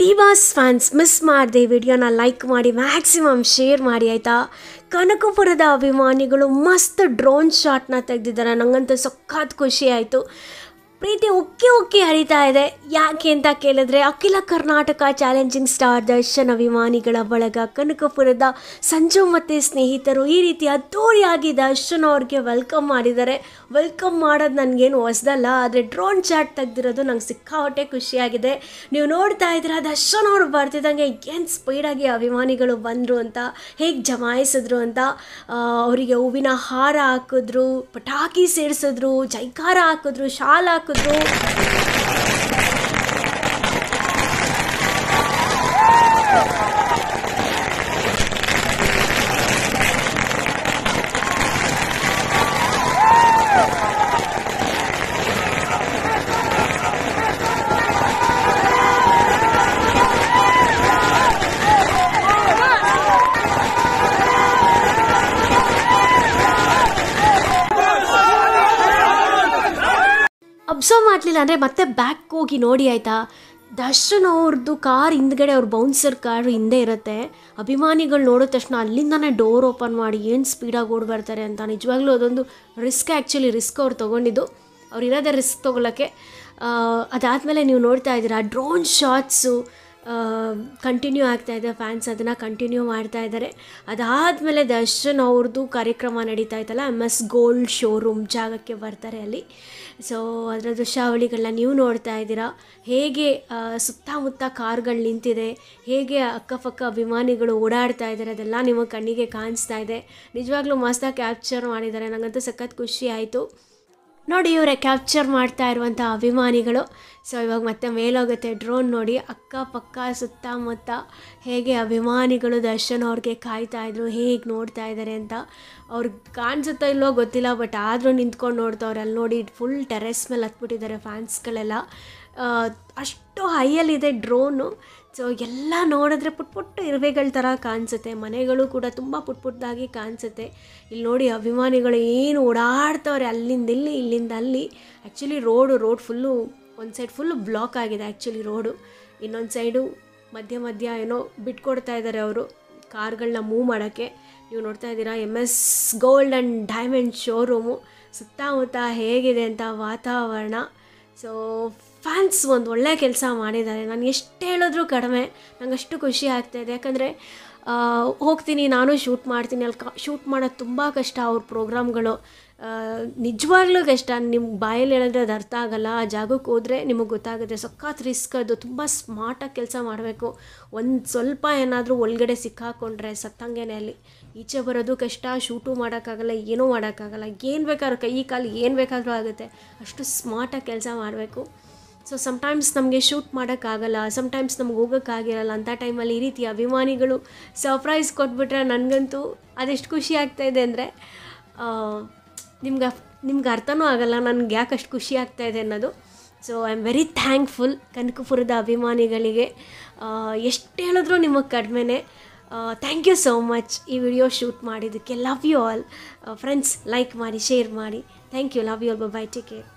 ಡಿವಾಸ್ fans miss ಮಾಡಿದೆ ವಿಡಿಯೋನ like ಮಾಡಿ ಮ್ಯಾಕ್ಸಿಮಮ್ ಶೇರ್ ಮಾಡಿ ಆಯಿತಾ ಕನಕಪುರದ ಅಭಿಮಾನಿಗಳು ಮಸ್ತ್ ಡ್ರೋನ್ ಶಾಟ್ನ ತೆಗೆದಿದ್ದಾರೆ ನನಗಂತೂ ಸಖತ್ ಖುಷಿ ಆಯಿತು ಪ್ರೀತಿ ಉಕ್ಕಿ ಉಕ್ಕಿ ಹರಿತಾ ಇದೆ ಯಾಕೆ ಅಂತ ಕೇಳಿದ್ರೆ ಅಖಿಲ ಕರ್ನಾಟಕ ಚಾಲೆಂಜಿಂಗ್ ಸ್ಟಾರ್ ದರ್ಶನ್ ಅಭಿಮಾನಿಗಳ ಬಳಗ ಕನಕಪುರದ ಸಂಜು ಮತ್ತು ಸ್ನೇಹಿತರು ಈ ರೀತಿ ಅದ್ದೂರಿಯಾಗಿ ದರ್ಶನ್ ಅವ್ರಿಗೆ ವೆಲ್ಕಮ್ ಮಾಡಿದ್ದಾರೆ ವೆಲ್ಕಮ್ ಮಾಡೋದು ನನಗೇನು ಹೊಸದಲ್ಲ ಆದರೆ ಡ್ರೋನ್ ಚಾಟ್ ತೆಗೆದಿರೋದು ನಂಗೆ ಸಿಕ್ಕಾಪಟ್ಟೆ ಖುಷಿಯಾಗಿದೆ ನೀವು ನೋಡ್ತಾ ಇದ್ದೀರಾ ದರ್ಶನ್ ಅವ್ರು ಬರ್ತಿದ್ದಂಗೆ ಏನು ಸ್ಪೀಡಾಗಿ ಅಭಿಮಾನಿಗಳು ಬಂದರು ಅಂತ ಹೇಗೆ ಜಮಾಯಿಸಿದ್ರು ಅಂತ ಅವರಿಗೆ ಹೂವಿನ ಹಾರ ಹಾಕಿದ್ರು ಪಟಾಕಿ ಸೇರಿಸಿದ್ರು ಜೈಕಾರ ಹಾಕಿದ್ರು ಶಾಲ್ ಹಾಕಿದ್ರು 都。ಅಬ್ಸರ್ವ್ ಮಾಡಲಿಲ್ಲ ಅಂದರೆ ಮತ್ತೆ ಬ್ಯಾಕ್ ಹೋಗಿ ನೋಡಿ ಆಯಿತಾ ದರ್ಶನ್ ಅವ್ರದ್ದು ಕಾರ್ ಹಿಂದ್ಗಡೆ ಅವ್ರ ಬೌನ್ಸರ್ ಕಾರು ಹಿಂದೆ ಇರುತ್ತೆ ಅಭಿಮಾನಿಗಳು ನೋಡಿದ ತಕ್ಷಣ ಅಲ್ಲಿಂದನೇ ಡೋರ್ ಓಪನ್ ಮಾಡಿ ಏನು ಸ್ಪೀಡಾಗಿ ಓಡ್ ಬರ್ತಾರೆ ಅಂತ ನಿಜವಾಗ್ಲೂ ಅದೊಂದು ರಿಸ್ಕ್ ಆ್ಯಕ್ಚುಲಿ ರಿಸ್ಕ್ ಅವ್ರು ತೊಗೊಂಡಿದ್ದು ಅವ್ರು ಇರೋದೇ ರಿಸ್ಕ್ ತೊಗೊಳಕ್ಕೆ ಅದಾದಮೇಲೆ ನೀವು ನೋಡ್ತಾ ಇದ್ದೀರಾ ಡ್ರೋನ್ ಶಾಟ್ಸು ಕಂಟಿನ್ಯೂ ಆಗ್ತಾಯಿದೆ ಫ್ಯಾನ್ಸ್ ಅದನ್ನು ಕಂಟಿನ್ಯೂ ಮಾಡ್ತಾ ಇದ್ದಾರೆ ಅದಾದಮೇಲೆ ದರ್ಶನ್ ಅವ್ರದ್ದು ಕಾರ್ಯಕ್ರಮ ನಡೀತಾ ಇತ್ತಲ್ಲ ಎಮ್ ಎಸ್ ಗೋಲ್ಡ್ ಶೋರೂಮ್ ಜಾಗಕ್ಕೆ ಬರ್ತಾರೆ ಅಲ್ಲಿ ಸೊ ಅದರ ದೃಶ್ಯಾವಳಿಗಳನ್ನ ನೀವು ನೋಡ್ತಾ ಇದ್ದೀರಾ ಹೇಗೆ ಸುತ್ತಮುತ್ತ ಕಾರ್ಗಳು ನಿಂತಿದೆ ಹೇಗೆ ಅಕ್ಕಪಕ್ಕ ಅಭಿಮಾನಿಗಳು ಓಡಾಡ್ತಾ ಇದ್ದಾರೆ ಅದೆಲ್ಲ ನಿಮ್ಮ ಕಣ್ಣಿಗೆ ಕಾಣಿಸ್ತಾ ಇದೆ ನಿಜವಾಗ್ಲೂ ಮಸ್ತಾಗಿ ಕ್ಯಾಪ್ಚರ್ ಮಾಡಿದ್ದಾರೆ ನನಗಂತೂ ಸಖತ್ ಖುಷಿ ಆಯಿತು ನೋಡಿ ಇವರೇ ಕ್ಯಾಪ್ಚರ್ ಮಾಡ್ತಾ ಇರುವಂಥ ಅಭಿಮಾನಿಗಳು ಸೊ ಇವಾಗ ಮತ್ತೆ ಮೇಲೋಗುತ್ತೆ ಡ್ರೋನ್ ನೋಡಿ ಅಕ್ಕಪಕ್ಕ ಸುತ್ತಮುತ್ತ ಹೇಗೆ ಅಭಿಮಾನಿಗಳು ದರ್ಶನ್ ಅವ್ರಿಗೆ ಕಾಯ್ತಾ ಇದ್ರು ಹೇಗೆ ನೋಡ್ತಾ ಇದ್ದಾರೆ ಅಂತ ಅವ್ರಿಗೆ ಕಾಣಿಸುತ್ತೋ ಇಲ್ಲೋ ಗೊತ್ತಿಲ್ಲ ಬಟ್ ಆದರೂ ನಿಂತ್ಕೊಂಡು ನೋಡ್ತವ್ರು ಅಲ್ಲಿ ನೋಡಿ ಫುಲ್ ಟೆರೆಸ್ ಮೇಲೆ ಹತ್ಬಿಟ್ಟಿದ್ದಾರೆ ಫ್ಯಾನ್ಸ್ಗಳೆಲ್ಲ ಅಷ್ಟು ಹೈಯಲ್ಲಿದೆ ಡ್ರೋನು ಸೊ ಎಲ್ಲ ನೋಡಿದ್ರೆ ಪುಟ್ ಪುಟ್ಟ ಇರುವೆಗಳ ಥರ ಕಾಣಿಸುತ್ತೆ ಮನೆಗಳು ಕೂಡ ತುಂಬ ಪುಟ್ ಪುಟ್ಟದಾಗಿ ಕಾಣಿಸುತ್ತೆ ಇಲ್ಲಿ ನೋಡಿ ಅಭಿಮಾನಿಗಳು ಏನು ಓಡಾಡ್ತವ್ರೆ ಅಲ್ಲಿಂದ ಇಲ್ಲಿ ಇಲ್ಲಿಂದ ಅಲ್ಲಿ ಆ್ಯಕ್ಚುಲಿ ರೋಡು ರೋಡ್ ಫುಲ್ಲು ಒಂದು ಸೈಡ್ ಫುಲ್ಲು ಬ್ಲಾಕ್ ಆಗಿದೆ ಆ್ಯಕ್ಚುಲಿ ರೋಡು ಇನ್ನೊಂದು ಸೈಡು ಮಧ್ಯ ಮಧ್ಯ ಏನೋ ಬಿಟ್ಕೊಡ್ತಾ ಇದ್ದಾರೆ ಅವರು ಕಾರ್ಗಳನ್ನ ಮೂವ್ ಮಾಡೋಕ್ಕೆ ನೀವು ನೋಡ್ತಾ ಇದ್ದೀರಾ M S gold and diamond showroom ಸುತ್ತಮುತ್ತ ಹೇಗಿದೆ ಅಂತ ವಾತಾವರಣ ಸೊ ಫ್ಯಾನ್ಸ್ ಒಂದು ಒಳ್ಳೆ ಕೆಲಸ ಮಾಡಿದ್ದಾರೆ ನಾನು ಎಷ್ಟು ಹೇಳಿದ್ರೂ ಕಡಿಮೆ ನಂಗೆ ಅಷ್ಟು ಖುಷಿ ಆಗ್ತಾಯಿದೆ ಯಾಕಂದರೆ ಹೋಗ್ತೀನಿ ನಾನು ಶೂಟ್ ಮಾಡ್ತೀನಿ ಅಲ್ಲಿ ಕ ಶೂಟ್ ಮಾಡೋದು ತುಂಬ ಕಷ್ಟ ಅವ್ರ ಪ್ರೋಗ್ರಾಮ್ಗಳು ನಿಜವಾಗ್ಲೂ ಕಷ್ಟ ನಿಮ್ಗೆ ಬಾಯಲ್ಲಿ ಹೇಳಿದ್ರೆ ಅದು ಅರ್ಥ ಆಗಲ್ಲ ಆ ಜಾಗಕ್ಕೆ ಹೋದರೆ ನಿಮಗೆ ಗೊತ್ತಾಗುತ್ತೆ ಸಖತ್ ರಿಸ್ಕ್ ಅದು ತುಂಬ ಸ್ಮಾರ್ಟಾಗಿ ಕೆಲಸ ಮಾಡಬೇಕು ಒಂದು ಸ್ವಲ್ಪ ಏನಾದರೂ ಒಳಗಡೆ ಸಿಕ್ಕಾಕೊಂಡ್ರೆ ಸತ್ತಂಗೆನೇ ಅಲ್ಲಿ ಈಚೆ ಬರೋದು ಕಷ್ಟ ಶೂಟು ಮಾಡೋಕ್ಕಾಗಲ್ಲ ಏನೂ ಮಾಡೋಕ್ಕಾಗಲ್ಲ ಏನು ಬೇಕಾದ್ರೂ ಕೈ ಕಾಲು ಏನು ಬೇಕಾದರೂ ಆಗುತ್ತೆ ಅಷ್ಟು ಸ್ಮಾರ್ಟಾಗಿ ಕೆಲಸ ಮಾಡಬೇಕು ಸೊ ಸಮಟೈಮ್ಸ್ ನಮಗೆ ಶೂಟ್ ಮಾಡೋಕ್ಕಾಗಲ್ಲ ಸಮ್ಟೈಮ್ಸ್ ನಮ್ಗೆ ಹೋಗೋಕ್ಕಾಗಿರಲ್ಲ ಅಂಥ ಟೈಮಲ್ಲಿ ಈ ರೀತಿ ಅಭಿಮಾನಿಗಳು ಸರ್ಪ್ರೈಸ್ ಕೊಟ್ಬಿಟ್ರೆ ನನಗಂತೂ ಅದೆಷ್ಟು ಖುಷಿ ಆಗ್ತಾಯಿದೆ ಅಂದರೆ ನಿಮ್ಗೆ ನಿಮ್ಗೆ ಅರ್ಥನೂ ಆಗಲ್ಲ ನನಗೆ ಯಾಕೆ ಅಷ್ಟು ಖುಷಿ ಆಗ್ತಾಯಿದೆ ಅನ್ನೋದು so I am very thankful ಕನಕಪುರದ ಅಭಿಮಾನಿಗಳಿಗೆ ಎಷ್ಟು ಹೇಳಿದ್ರು ನಿಮಗೆ ಕಡಿಮೆನೇ ಥ್ಯಾಂಕ್ ಯು ಸೋ ಮಚ್ ಈ ವಿಡಿಯೋ ಶೂಟ್ ಮಾಡಿದ್ದಕ್ಕೆ love you all friends like ಮಾಡಿ ಶೇರ್ ಮಾಡಿ thank you love you all bye take care